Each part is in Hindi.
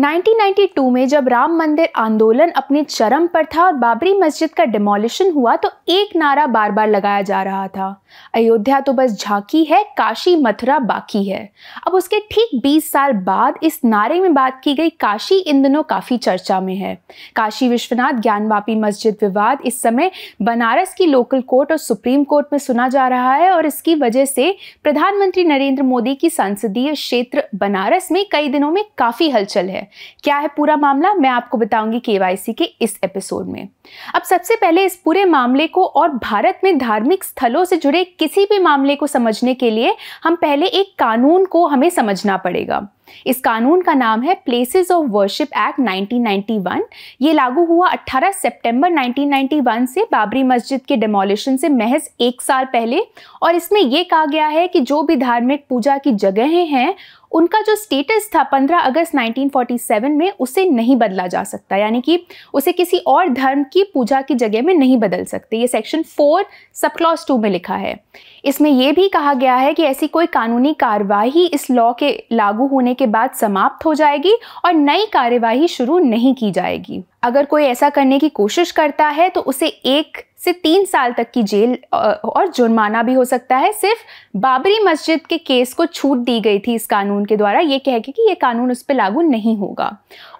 1992 में जब राम मंदिर आंदोलन अपने चरम पर था और बाबरी मस्जिद का डिमोलिशन हुआ तो एक नारा बार बार लगाया जा रहा था अयोध्या तो बस झांकी है काशी मथुरा बाकी है अब उसके ठीक 20 साल बाद इस नारे में बात की गई काशी इन दिनों काफ़ी चर्चा में है काशी विश्वनाथ ज्ञानवापी मस्जिद विवाद इस समय बनारस की लोकल कोर्ट और सुप्रीम कोर्ट में सुना जा रहा है और इसकी वजह से प्रधानमंत्री नरेंद्र मोदी की संसदीय क्षेत्र बनारस में कई दिनों में काफ़ी हलचल है क्या है पूरा मामला मैं आपको बताऊंगी के के इस एपिसोड में अब सबसे पहले इस पूरे मामले को और भारत में धार्मिक स्थलों से जुड़े किसी भी मामले को समझने के लिए हम पहले एक कानून को हमें समझना पड़ेगा इस कानून का नाम है प्लेसेस ऑफ वर्शिप एक्ट 1991 ये लागू हुआ 18 सितंबर 1991 से बाबरी मस्जिद के डेमोलिशन से महज एक साल पहले और इसमें ये कहा गया है कि जो भी धार्मिक पूजा की जगहें हैं उनका जो स्टेटस था 15 अगस्त 1947 में उसे नहीं बदला जा सकता यानी कि उसे किसी और धर्म की पूजा की जगह में नहीं बदल सकते ये section four sub clause two में लिखा है इसमें यह भी कहा गया है कि ऐसी कोई कानूनी कार्यवाही इस लॉ के लागू होने के बाद समाप्त हो जाएगी और नई कार्यवाही शुरू नहीं की जाएगी अगर कोई ऐसा करने की कोशिश करता है तो उसे एक से तीन साल तक की जेल और जुर्माना भी हो सकता है सिर्फ बाबरी मस्जिद के केस को छूट दी गई थी इस कानून के द्वारा ये कह के कि ये कानून उस पर लागू नहीं होगा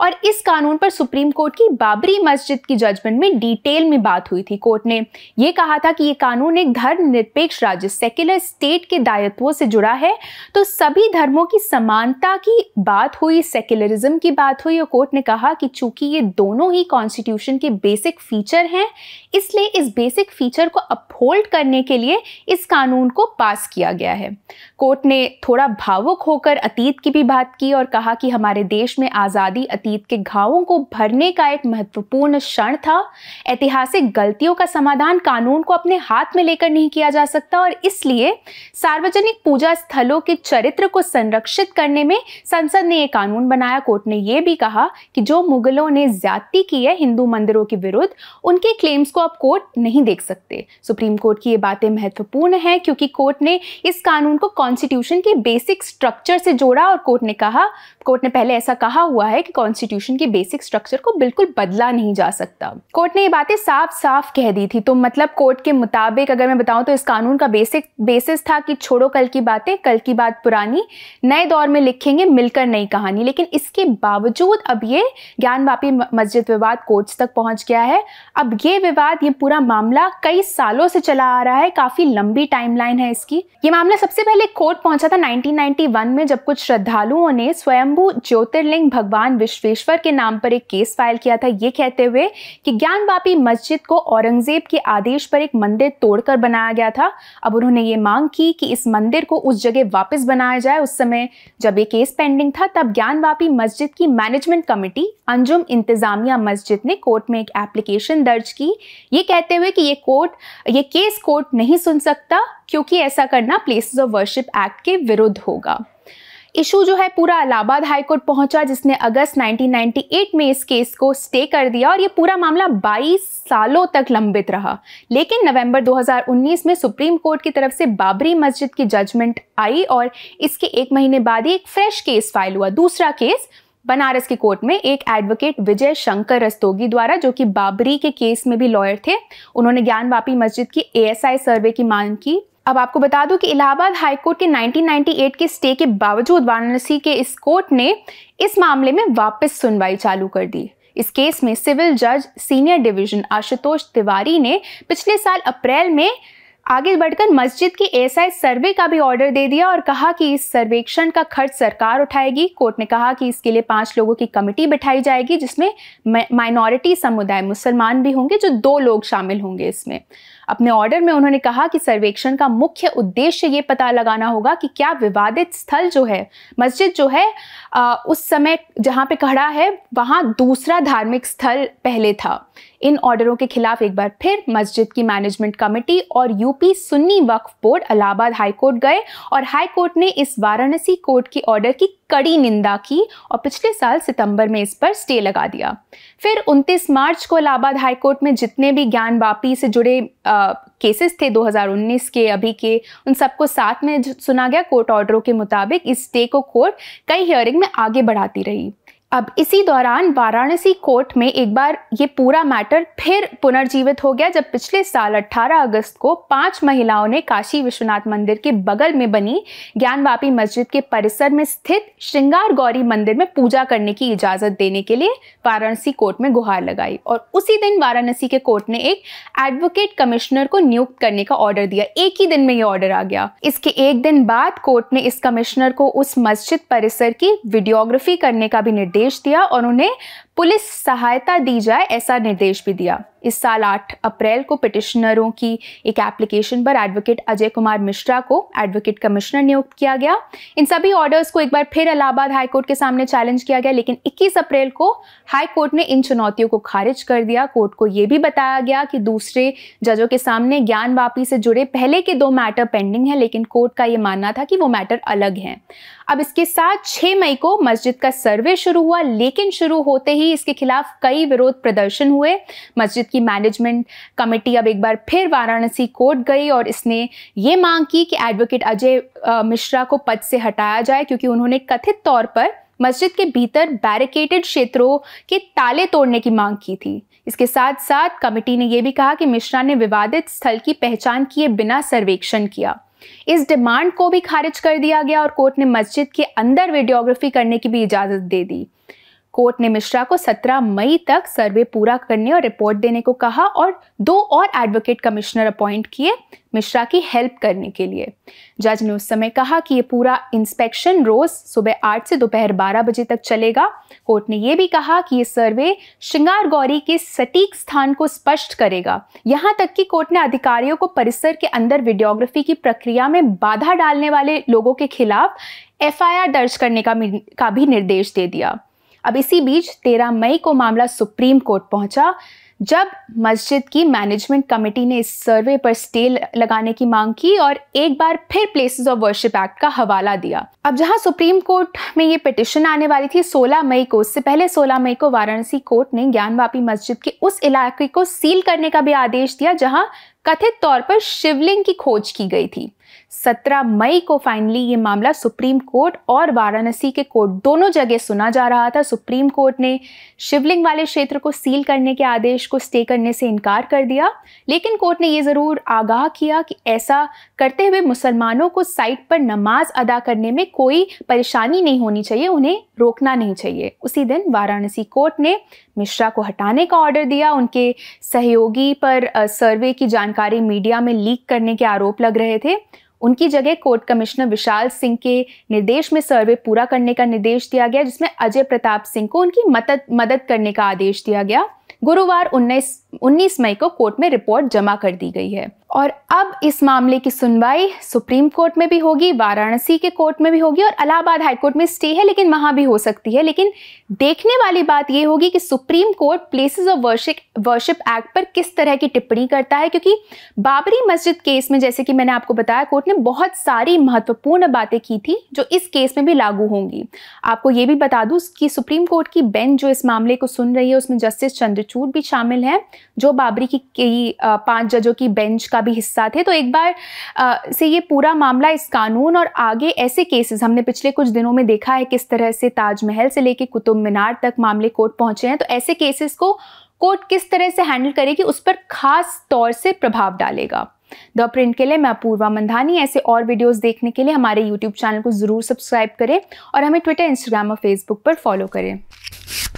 और इस कानून पर सुप्रीम कोर्ट की बाबरी मस्जिद की जजमेंट में डिटेल में बात हुई थी कोर्ट ने यह कहा था कि ये कानून एक धर्मनिरपेक्ष राज्य सेक्युलर स्टेट के दायित्वों से जुड़ा है तो सभी धर्मों की समानता की बात हुई सेक्युलरिज्म की बात हुई और कोर्ट ने कहा कि चूंकि ये दोनों ही ही कॉन्स्टिट्यूशन के बेसिक फीचर हैं इसलिए इस बेसिक फीचर को अपहोल्ड करने के लिए इस कानून को पास किया गया है कोर्ट ने थोड़ा भावुक होकर अतीत की भी बात की और कहा कि हमारे देश में आज़ादी अतीत के घावों को भरने का एक महत्वपूर्ण क्षण था ऐतिहासिक गलतियों का समाधान कानून को अपने हाथ में लेकर नहीं किया जा सकता और इसलिए सार्वजनिक पूजा स्थलों के चरित्र को संरक्षित करने में संसद ने यह कानून बनाया कोर्ट ने यह भी कहा कि जो मुगलों ने ज्यादा ही की है हिंदू मंदिरों के विरुद्ध उनके क्लेम्स को आप कोर्ट नहीं देख सकते सुप्रीम कोर्ट की ये बातें महत्वपूर्ण है क्योंकि कोर्ट ने इस कानून को कॉन्स्टिट्यूशन के बेसिक स्ट्रक्चर से जोड़ा और कोर्ट ने कहा कोर्ट ने पहले ऐसा कहा हुआ है कि कॉन्स्टिट्यूशन के बेसिक स्ट्रक्चर को बिल्कुल बदला नहीं जा सकता कोर्ट ने ये बातें साफ साफ कह दी थी तो मतलब कोर्ट के मुताबिक अगर मैं बताऊं तो इस कानून का बेसिक बेसिस था कि छोड़ो कल की बातें कल की बात पुरानी नए दौर में लिखेंगे मिलकर नई कहानी लेकिन इसके बावजूद अब ये ज्ञानवापी मस्जिद विवाद कोर्ट्स तक पहुंच गया है अब ये विवाद ये पूरा मामला कई सालों से चला आ रहा है काफी लंबी टाइमलाइन है इसकी ये मामला सबसे पहले कोर्ट पहुंचा था 1991 में जब कुछ श्रद्धालुओं ने स्वयंभू ज्योतिर्लिंग भगवान विश्वेश्वर के नाम पर एक केस फाइल किया था ये कहते हुए कि ज्ञान मस्जिद को औरंगजेब के आदेश पर एक मंदिर तोड़कर बनाया गया था अब उन्होंने ये मांग की कि इस मंदिर को उस जगह वापस बनाया जाए उस समय जब ये केस पेंडिंग था तब ज्ञान मस्जिद की मैनेजमेंट कमेटी अंजुम इंतजामिया मस्जिद ने कोर्ट में एक एप्लीकेशन दर्ज की ये कहते हुए कि ये कोर्ट ये केस कोर्ट नहीं सुन सकता क्योंकि ऐसा करना प्लेसेस ऑफ वर्शिप एक्ट के विरुद्ध होगा इशू जो है पूरा इलाहाबाद हाईकोर्ट पहुंचा जिसने अगस्त 1998 में इस केस को स्टे कर दिया और ये पूरा मामला 22 सालों तक लंबित रहा लेकिन नवंबर 2019 में सुप्रीम कोर्ट की तरफ से बाबरी मस्जिद की जजमेंट आई और इसके एक महीने बाद ही एक फ्रेश केस फाइल हुआ दूसरा केस बनारस की कोर्ट में एक एडवोकेट विजय शंकर रस्तोगी द्वारा जो कि बाबरी के केस में भी लॉयर थे उन्होंने ज्ञानवापी मस्जिद की एएसआई सर्वे की मांग की अब आपको बता दूं कि इलाहाबाद हाईकोर्ट के 1998 के स्टे के बावजूद वाराणसी के इस कोर्ट ने इस मामले में वापस सुनवाई चालू कर दी इस केस में सिविल जज सीनियर डिवीजन आशुतोष तिवारी ने पिछले साल अप्रैल में आगे बढ़कर मस्जिद की एसआई सर्वे का भी ऑर्डर दे दिया और कहा कि इस सर्वेक्षण का खर्च सरकार उठाएगी कोर्ट ने कहा कि इसके लिए पांच लोगों की कमेटी बैठाई जाएगी जिसमें माइनॉरिटी समुदाय मुसलमान भी होंगे जो दो लोग शामिल होंगे इसमें अपने ऑर्डर में उन्होंने कहा कि सर्वेक्षण का मुख्य उद्देश्य ये पता लगाना होगा कि क्या विवादित स्थल जो है मस्जिद जो है आ, उस समय जहाँ पे खड़ा है वहाँ दूसरा धार्मिक स्थल पहले था इन ऑर्डरों के खिलाफ एक बार फिर मस्जिद की मैनेजमेंट कमेटी और UP Sunni Waqf board Allahabad high court गए और हाईकोर्ट ने इस वाराणसी कोर्ट के ऑर्डर की कड़ी निंदा की और पिछले साल सितंबर में इस पर स्टे लगा दिया फिर 29 मार्च को इलाहाबाद हाईकोर्ट में जितने भी ज्ञान वापी से जुड़े आ, केसेस थे 2019 के अभी के उन सबको साथ में सुना गया कोर्ट ऑर्डरों के मुताबिक इस स्टे को कोर्ट कई हियरिंग में आगे बढ़ाती रही अब इसी दौरान वाराणसी कोर्ट में एक बार ये पूरा मैटर फिर पुनर्जीवित हो गया जब पिछले साल 18 अगस्त को पांच महिलाओं ने काशी विश्वनाथ मंदिर के बगल में बनी ज्ञानवापी मस्जिद के परिसर में स्थित श्रृंगार गौरी मंदिर में पूजा करने की इजाज़त देने के लिए वाराणसी कोर्ट में गुहार लगाई और उसी दिन वाराणसी के कोर्ट ने एक एडवोकेट कमिश्नर को नियुक्त करने का ऑर्डर दिया एक ही दिन में ये ऑर्डर आ गया इसके एक दिन बाद कोर्ट ने इस कमिश्नर को उस मस्जिद परिसर की वीडियोग्राफी करने का भी निर्देश निर्देश दिया और उन्हें पुलिस सहायता दी जाए ऐसा निर्देश भी दिया इस साल 8 अप्रैल को पिटिशनरों की एक एप्लीकेशन पर एडवोकेट अजय कुमार मिश्रा को एडवोकेट कमिश्नर नियुक्त किया गया इन सभी ऑर्डर्स को एक बार फिर इलाहाबाद हाईकोर्ट के सामने चैलेंज किया गया लेकिन 21 अप्रैल को हाईकोर्ट ने इन चुनौतियों को खारिज कर दिया कोर्ट को यह भी बताया गया कि दूसरे जजों के सामने ज्ञान वापी से जुड़े पहले के दो मैटर पेंडिंग है लेकिन कोर्ट का यह मानना था कि वो मैटर अलग है अब इसके साथ छह मई को मस्जिद का सर्वे शुरू हुआ लेकिन शुरू होते ही भी इसके खिलाफ कई विरोध प्रदर्शन हुए मस्जिद की मैनेजमेंट कमेटी अब एक बार फिर वाराणसी कोर्ट गई और इसने ये मांग की कि एडवोकेट अजय मिश्रा को पद से हटाया जाए क्योंकि उन्होंने कथित तौर पर मस्जिद के भीतर बैरिकेटेड क्षेत्रों के ताले तोड़ने की मांग की थी इसके साथ साथ कमेटी ने यह भी कहा कि मिश्रा ने विवादित स्थल की पहचान किए बिना सर्वेक्षण किया इस डिमांड को भी खारिज कर दिया गया और कोर्ट ने मस्जिद के अंदर वीडियोग्राफी करने की भी इजाज़त दे दी कोर्ट ने मिश्रा को 17 मई तक सर्वे पूरा करने और रिपोर्ट देने को कहा और दो और एडवोकेट कमिश्नर अपॉइंट किए मिश्रा की हेल्प करने के लिए जज ने उस समय कहा कि ये पूरा इंस्पेक्शन रोज सुबह आठ से दोपहर बारह बजे तक चलेगा कोर्ट ने यह भी कहा कि ये सर्वे श्रृंगार गौरी के सटीक स्थान को स्पष्ट करेगा यहाँ तक कि कोर्ट ने अधिकारियों को परिसर के अंदर वीडियोग्राफी की प्रक्रिया में बाधा डालने वाले लोगों के खिलाफ एफआईआर दर्ज करने का, का भी निर्देश दे दिया अब इसी बीच 13 मई को मामला सुप्रीम कोर्ट पहुंचा जब मस्जिद की मैनेजमेंट कमेटी ने इस सर्वे पर स्टे लगाने की मांग की और एक बार फिर प्लेसेस ऑफ वर्शिप एक्ट का हवाला दिया अब जहां सुप्रीम कोर्ट में ये पिटिशन आने वाली थी 16 मई को उससे पहले 16 मई को वाराणसी कोर्ट ने ज्ञानवापी मस्जिद के उस इलाके को सील करने का भी आदेश दिया जहां कथित तौर पर शिवलिंग की खोज की गई थी 17 मई को फाइनली ये मामला सुप्रीम कोर्ट और वाराणसी के कोर्ट दोनों जगह सुना जा रहा था सुप्रीम कोर्ट ने शिवलिंग वाले क्षेत्र को सील करने के आदेश को स्टे करने से इनकार कर दिया लेकिन कोर्ट ने ये ज़रूर आगाह किया कि ऐसा करते हुए मुसलमानों को साइट पर नमाज अदा करने में कोई परेशानी नहीं होनी चाहिए उन्हें रोकना नहीं चाहिए उसी दिन वाराणसी कोर्ट ने मिश्रा को हटाने का ऑर्डर दिया उनके सहयोगी पर सर्वे की जानकारी मीडिया में लीक करने के आरोप लग रहे थे उनकी जगह कोर्ट कमिश्नर विशाल सिंह के निर्देश में सर्वे पूरा करने का निर्देश दिया गया जिसमें अजय प्रताप सिंह को उनकी मदद मदद करने का आदेश दिया गया गुरुवार 19 उन्नीस मई को कोर्ट में रिपोर्ट जमा कर दी गई है और अब इस मामले की सुनवाई सुप्रीम कोर्ट में भी होगी वाराणसी के कोर्ट में भी होगी और अलाहाबाद हाई कोर्ट में स्टे है लेकिन वहां भी हो सकती है लेकिन देखने वाली बात यह होगी कि supreme court places of worship worship act पर किस तरह की टिप्पणी करता है क्योंकि बाबरी मस्जिद केस में जैसे कि मैंने आपको बताया कोर्ट ने बहुत सारी महत्वपूर्ण बातें की थी जो इस केस में भी लागू होंगी आपको ये भी बता दूँ कि सुप्रीम कोर्ट की बेंच जो इस मामले को सुन रही है उसमें जस्टिस चंद्रचूड भी शामिल हैं जो बाबरी की पाँच जजों की बेंच का का भी हिस्सा थे तो एक बार आ, से ये पूरा मामला इस कानून और आगे ऐसे केसेस हमने पिछले कुछ दिनों में देखा है किस तरह से ताजमहल से लेकर कुतुब मीनार तक मामले कोर्ट पहुंचे हैं तो ऐसे केसेस को कोर्ट किस तरह से हैंडल करेगी उस पर खास तौर से प्रभाव डालेगा द प्रिंट के लिए मैं अपूर्वा मंधानी ऐसे और वीडियोस देखने के लिए हमारे यूट्यूब चैनल को ज़रूर सब्सक्राइब करें और हमें ट्विटर इंस्टाग्राम और फेसबुक पर फॉलो करें